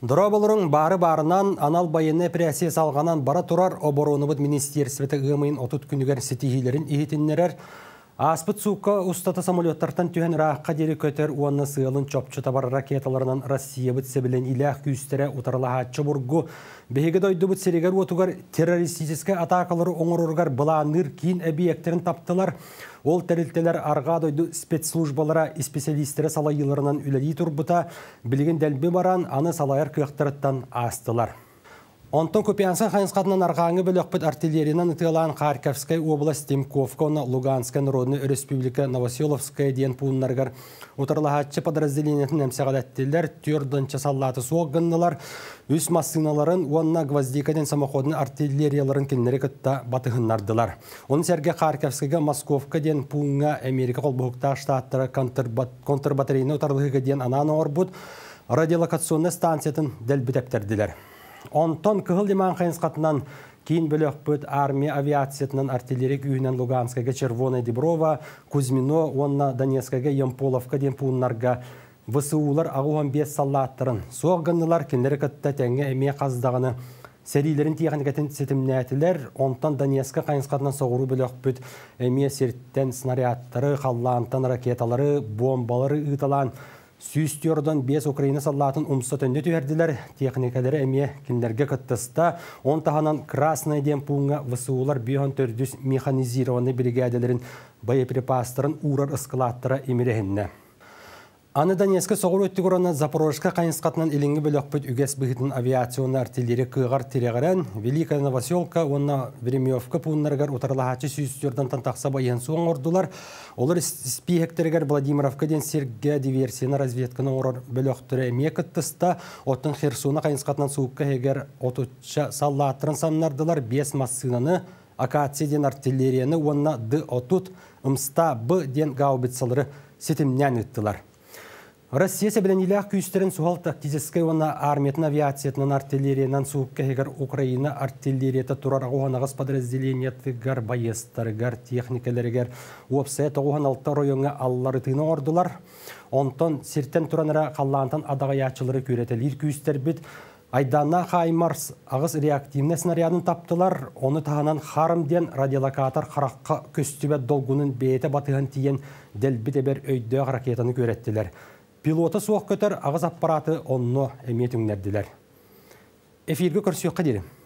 Дұрабылырың бары барынан анал байыны пресес салғанан бара тұрар бұд министерсветі ғымын отут күнігер сетейлерін иетіннерер. Аспыт суққа ұстаты самолеттартан түйен раққа дері көтер уанны сұйылын чопчы табар ракеталарынан Россия бітсе білен илях күйістері ұтарылы ғатчы бұргу. Беге дойды бұт серегер отугар террористическі атакалары оңыроргар бұланыр кейін ектерін таптылар. Ол тәрілтелер арға дойды спецслужбалара специалистері салайыларынан үләдей тұрбыта, білген дәлбі баран аны салайыр астылар. Онтон Купянсан ханысқатынан арқаңы бөлөкпет артиллерияның ұтылан Харьковская область, Тимковкона, Луганская Народная Республика, Новоселовская ден пуыннарғар. Утарлағатшы подразделениетін әмсеғадаттелер, 4 саллаты соғғыннылар, үс массыналарын, онына гвоздикаден самоходын артиллерияларын келінері күтті батығыннардылар. Оның сәрге Харьковская, Московка ден пуынға Америка қолбұқта штаттары контрбатарейіні утарлығыға ден ананы орбут, радиолокационны станциятын дәл Онтон кыһыл деман қайынсқатынан кейін бөт армия авиациятынан артиллерик үйінен Луганскага Червона Деброва, Кузьмино, онна Донецкага, Емполовка ден пуыннарға лар ағуан бес салаттырын. Соғғынылар кенлері кітті тәңі әме қаздағыны Сәрилерін техникатын сетімнәтілер, онтан Донецка қайынсқатынан соғыру бөт әме серттен снарядтары, қаллантан ракеталары, бомбалары ұйталан Сүйістердің бес Украина салатын ұмсы төнді түрділер, техникалары әме кіндерге он тағанан Красный Демпуңа высуылар бүйен төрдіс механизированный бригадаларын боеприпастарын урар ұсқылаттыра емерегінне. Аны Донецка соғыр өттік орана Запорожска қайынсқатынан еліңі бөліқпіт үгес бұғытын авиационы артиллері күйғар терегірен, Великая Новоселка, онна Времевка пуыннарғар ұтарлағачы сүйістірден тантақса байын суын ордылар. Олар спиектергер Владимировка ден Серге диверсияны разведкіні орыр бөліқтірі мекіттіста, оттың Херсуна қайынсқатынан суыққа егер отутша саллааттырын саннардылар, бес массынаны Акация ден артиллерияны онна Д. отут, ұмста б ден гаубицалары сетімнен өттілар. Россия себелен илях күйістерін суғалта тизеске оны армиятын авиациятынан артиллериядан суыққа егер Украина артиллерияты тұрар оғанағыз подразделениеті гар гар техникалері гар уапсайет оған алттар аллары тыны ордылар. Онтон серттен тұранара қаллантан адағаячылары көретелер күйістер бит. Айдана Хаймарс ағыз реактивне снарядын таптылар, оны тағанан харымден радиолокатор қараққа көстібет долгунын бейті батыған тиен дәлбітебер өйді ракетаны көреттілер. Пилоты соқ көтер ағыз аппараты онно әметіңнерділер. Эфирге көрсеққа қадерім.